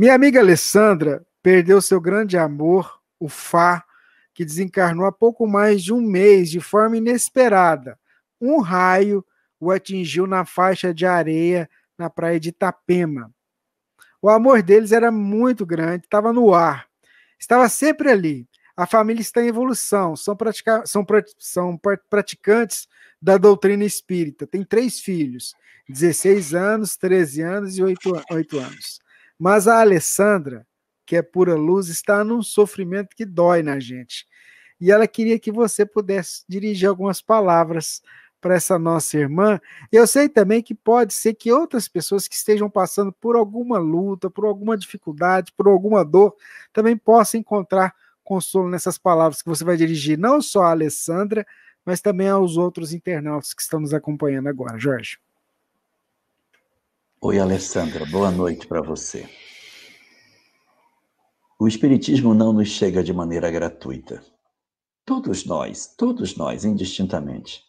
Minha amiga Alessandra perdeu seu grande amor, o Fá, que desencarnou há pouco mais de um mês de forma inesperada. Um raio o atingiu na faixa de areia na praia de Itapema. O amor deles era muito grande, estava no ar, estava sempre ali. A família está em evolução, são, pratica são, são praticantes da doutrina espírita. Tem três filhos: 16 anos, 13 anos e 8, 8 anos. Mas a Alessandra, que é pura luz, está num sofrimento que dói na gente. E ela queria que você pudesse dirigir algumas palavras para essa nossa irmã. Eu sei também que pode ser que outras pessoas que estejam passando por alguma luta, por alguma dificuldade, por alguma dor, também possam encontrar consolo nessas palavras que você vai dirigir, não só a Alessandra, mas também aos outros internautas que estão nos acompanhando agora, Jorge. Oi, Alessandra, boa noite para você. O Espiritismo não nos chega de maneira gratuita. Todos nós, todos nós, indistintamente,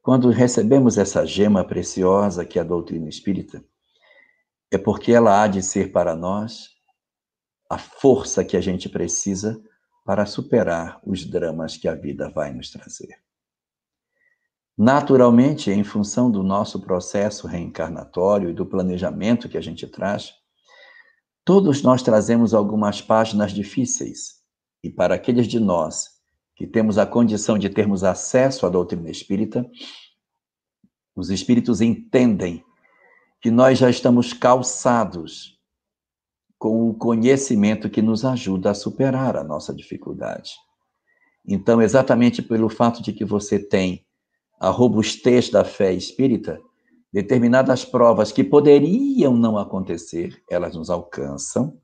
quando recebemos essa gema preciosa que é a doutrina espírita, é porque ela há de ser para nós a força que a gente precisa para superar os dramas que a vida vai nos trazer. Naturalmente, em função do nosso processo reencarnatório e do planejamento que a gente traz, todos nós trazemos algumas páginas difíceis. E para aqueles de nós que temos a condição de termos acesso à doutrina espírita, os espíritos entendem que nós já estamos calçados com o conhecimento que nos ajuda a superar a nossa dificuldade. Então, exatamente pelo fato de que você tem a robustez da fé espírita, determinadas provas que poderiam não acontecer, elas nos alcançam,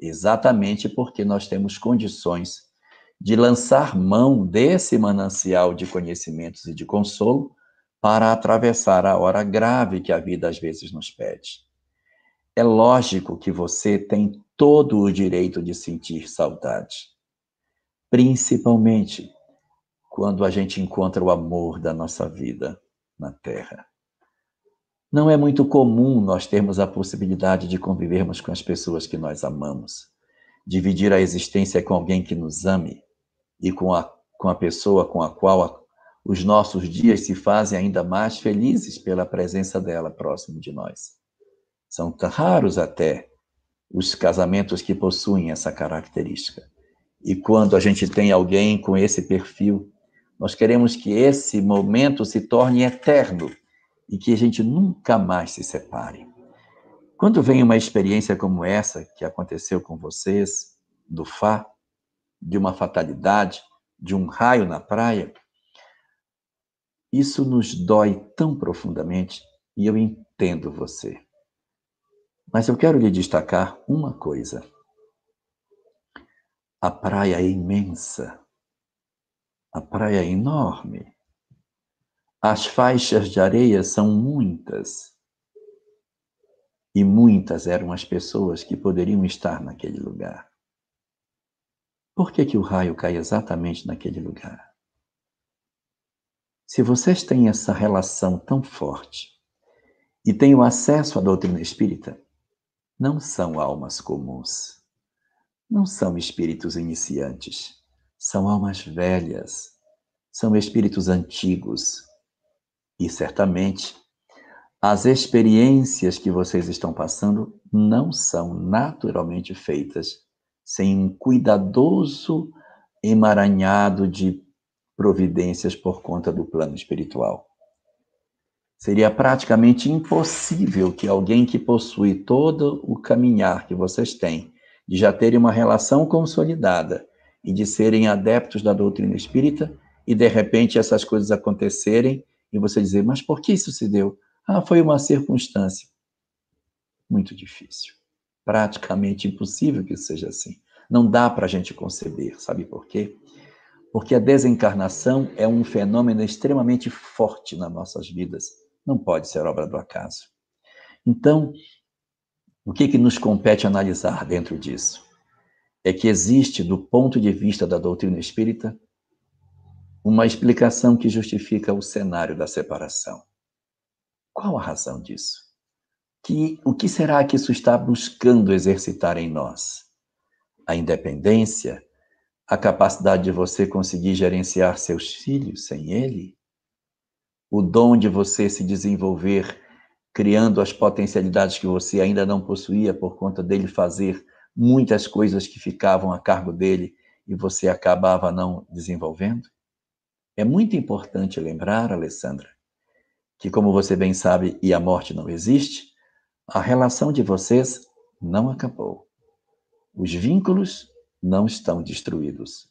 exatamente porque nós temos condições de lançar mão desse manancial de conhecimentos e de consolo para atravessar a hora grave que a vida às vezes nos pede. É lógico que você tem todo o direito de sentir saudade, principalmente quando a gente encontra o amor da nossa vida na Terra. Não é muito comum nós termos a possibilidade de convivermos com as pessoas que nós amamos, dividir a existência com alguém que nos ame e com a, com a pessoa com a qual a, os nossos dias se fazem ainda mais felizes pela presença dela próximo de nós. São raros até os casamentos que possuem essa característica. E quando a gente tem alguém com esse perfil, nós queremos que esse momento se torne eterno e que a gente nunca mais se separe. Quando vem uma experiência como essa que aconteceu com vocês, do Fá, de uma fatalidade, de um raio na praia, isso nos dói tão profundamente e eu entendo você. Mas eu quero lhe destacar uma coisa. A praia é imensa. A praia é enorme. As faixas de areia são muitas. E muitas eram as pessoas que poderiam estar naquele lugar. Por que, que o raio cai exatamente naquele lugar? Se vocês têm essa relação tão forte e têm o acesso à doutrina espírita, não são almas comuns, não são espíritos iniciantes são almas velhas, são espíritos antigos. E certamente as experiências que vocês estão passando não são naturalmente feitas sem um cuidadoso emaranhado de providências por conta do plano espiritual. Seria praticamente impossível que alguém que possui todo o caminhar que vocês têm, de já terem uma relação consolidada, e de serem adeptos da doutrina espírita e de repente essas coisas acontecerem e você dizer, mas por que isso se deu? Ah, foi uma circunstância. Muito difícil. Praticamente impossível que isso seja assim. Não dá para a gente conceber, sabe por quê? Porque a desencarnação é um fenômeno extremamente forte nas nossas vidas. Não pode ser obra do acaso. Então, o que, que nos compete analisar dentro disso? é que existe, do ponto de vista da doutrina espírita, uma explicação que justifica o cenário da separação. Qual a razão disso? Que, o que será que isso está buscando exercitar em nós? A independência? A capacidade de você conseguir gerenciar seus filhos sem ele? O dom de você se desenvolver criando as potencialidades que você ainda não possuía por conta dele fazer muitas coisas que ficavam a cargo dele e você acabava não desenvolvendo? É muito importante lembrar, Alessandra, que, como você bem sabe, e a morte não existe, a relação de vocês não acabou. Os vínculos não estão destruídos.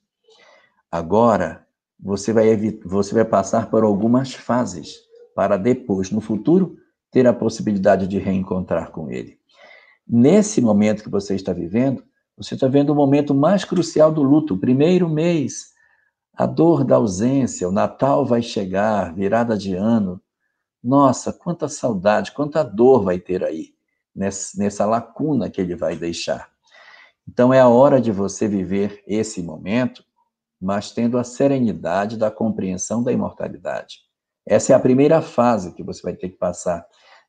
Agora, você vai, você vai passar por algumas fases para depois, no futuro, ter a possibilidade de reencontrar com ele. Nesse momento que você está vivendo, você está vendo o momento mais crucial do luto, o primeiro mês, a dor da ausência, o Natal vai chegar, virada de ano. Nossa, quanta saudade, quanta dor vai ter aí, nessa lacuna que ele vai deixar. Então é a hora de você viver esse momento, mas tendo a serenidade da compreensão da imortalidade. Essa é a primeira fase que você vai ter que passar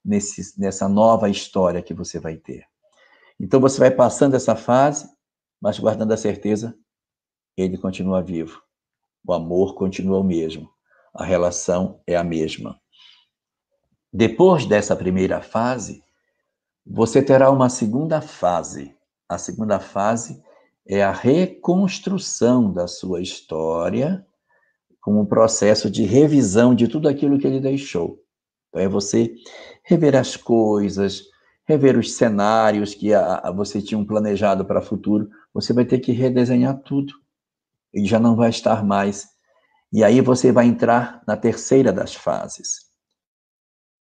nesse, nessa nova história que você vai ter. Então você vai passando essa fase, mas guardando a certeza, ele continua vivo. O amor continua o mesmo. A relação é a mesma. Depois dessa primeira fase, você terá uma segunda fase. A segunda fase é a reconstrução da sua história, com um processo de revisão de tudo aquilo que ele deixou. Então é você rever as coisas, rever os cenários que a, a você tinha planejado para o futuro, você vai ter que redesenhar tudo. Ele já não vai estar mais. E aí você vai entrar na terceira das fases.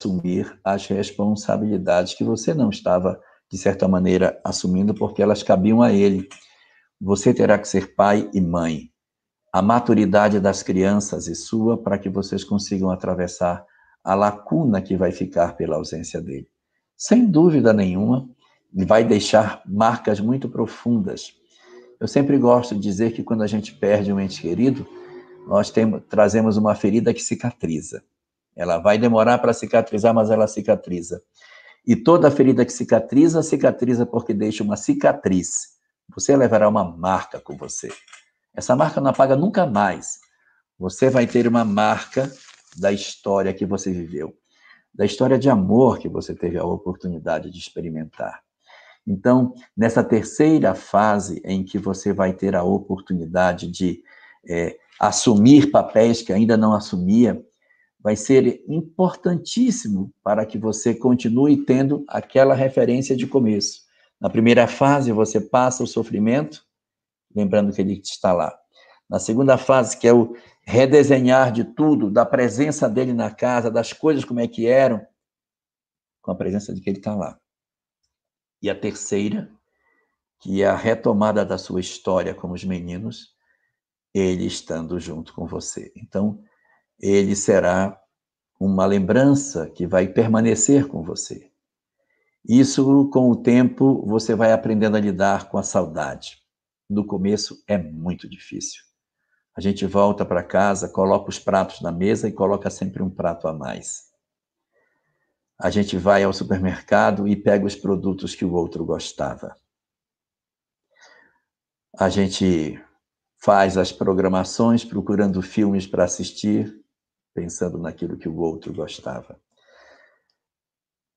Assumir as responsabilidades que você não estava, de certa maneira, assumindo, porque elas cabiam a ele. Você terá que ser pai e mãe. A maturidade das crianças e sua para que vocês consigam atravessar a lacuna que vai ficar pela ausência dele. Sem dúvida nenhuma, ele vai deixar marcas muito profundas. Eu sempre gosto de dizer que quando a gente perde um ente querido, nós temos, trazemos uma ferida que cicatriza. Ela vai demorar para cicatrizar, mas ela cicatriza. E toda ferida que cicatriza, cicatriza porque deixa uma cicatriz. Você levará uma marca com você. Essa marca não apaga nunca mais. Você vai ter uma marca da história que você viveu, da história de amor que você teve a oportunidade de experimentar. Então, nessa terceira fase em que você vai ter a oportunidade de é, assumir papéis que ainda não assumia, vai ser importantíssimo para que você continue tendo aquela referência de começo. Na primeira fase, você passa o sofrimento, lembrando que ele está lá. Na segunda fase, que é o redesenhar de tudo, da presença dele na casa, das coisas como é que eram, com a presença de que ele está lá. E a terceira, que é a retomada da sua história com os meninos, ele estando junto com você. Então, ele será uma lembrança que vai permanecer com você. Isso, com o tempo, você vai aprendendo a lidar com a saudade. No começo é muito difícil. A gente volta para casa, coloca os pratos na mesa e coloca sempre um prato a mais. A gente vai ao supermercado e pega os produtos que o outro gostava. A gente faz as programações procurando filmes para assistir, pensando naquilo que o outro gostava.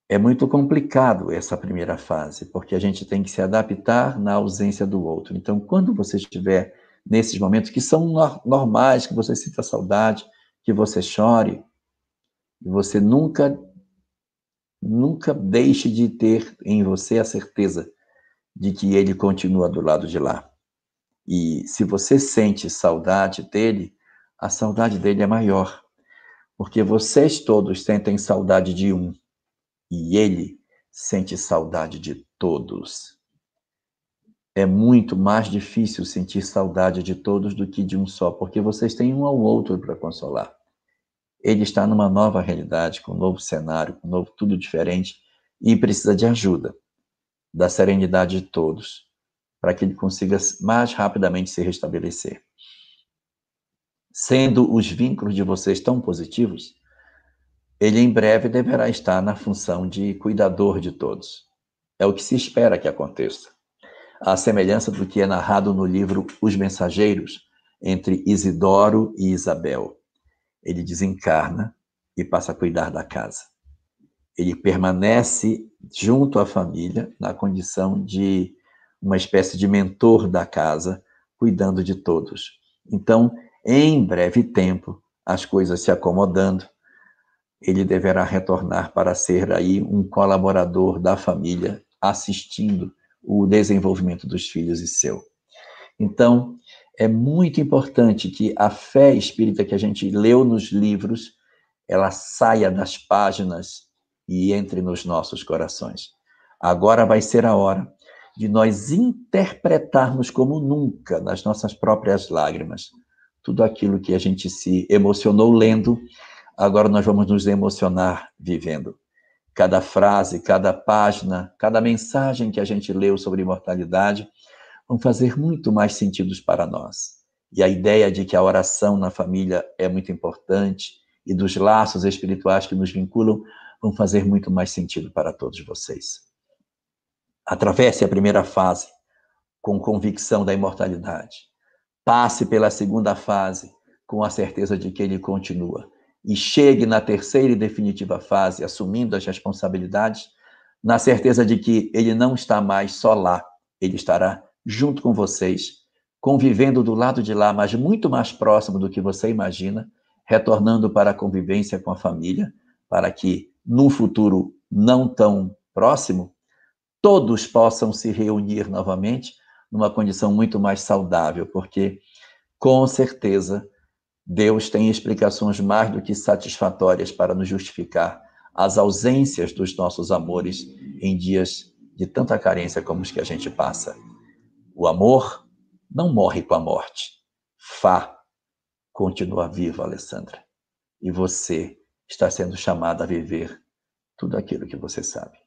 É muito complicado essa primeira fase, porque a gente tem que se adaptar na ausência do outro. Então, quando você estiver nesses momentos que são normais, que você sinta saudade, que você chore, e você nunca nunca deixe de ter em você a certeza de que ele continua do lado de lá. E se você sente saudade dele, a saudade dele é maior, porque vocês todos sentem saudade de um e ele sente saudade de todos é muito mais difícil sentir saudade de todos do que de um só, porque vocês têm um ao outro para consolar. Ele está numa nova realidade, com um novo cenário, com um novo tudo diferente e precisa de ajuda, da serenidade de todos, para que ele consiga mais rapidamente se restabelecer. Sendo os vínculos de vocês tão positivos, ele em breve deverá estar na função de cuidador de todos. É o que se espera que aconteça à semelhança do que é narrado no livro Os Mensageiros, entre Isidoro e Isabel. Ele desencarna e passa a cuidar da casa. Ele permanece junto à família na condição de uma espécie de mentor da casa, cuidando de todos. Então, em breve tempo, as coisas se acomodando, ele deverá retornar para ser aí um colaborador da família, assistindo o desenvolvimento dos filhos e seu. Então, é muito importante que a fé espírita que a gente leu nos livros, ela saia das páginas e entre nos nossos corações. Agora vai ser a hora de nós interpretarmos como nunca nas nossas próprias lágrimas tudo aquilo que a gente se emocionou lendo, agora nós vamos nos emocionar vivendo cada frase, cada página, cada mensagem que a gente leu sobre imortalidade vão fazer muito mais sentidos para nós. E a ideia de que a oração na família é muito importante e dos laços espirituais que nos vinculam vão fazer muito mais sentido para todos vocês. Atravesse a primeira fase com convicção da imortalidade. Passe pela segunda fase com a certeza de que ele continua e chegue na terceira e definitiva fase, assumindo as responsabilidades, na certeza de que ele não está mais só lá, ele estará junto com vocês, convivendo do lado de lá, mas muito mais próximo do que você imagina, retornando para a convivência com a família, para que num futuro não tão próximo, todos possam se reunir novamente numa condição muito mais saudável, porque com certeza Deus tem explicações mais do que satisfatórias para nos justificar as ausências dos nossos amores em dias de tanta carência como os que a gente passa. O amor não morre com a morte. Fá continua vivo, Alessandra. E você está sendo chamada a viver tudo aquilo que você sabe.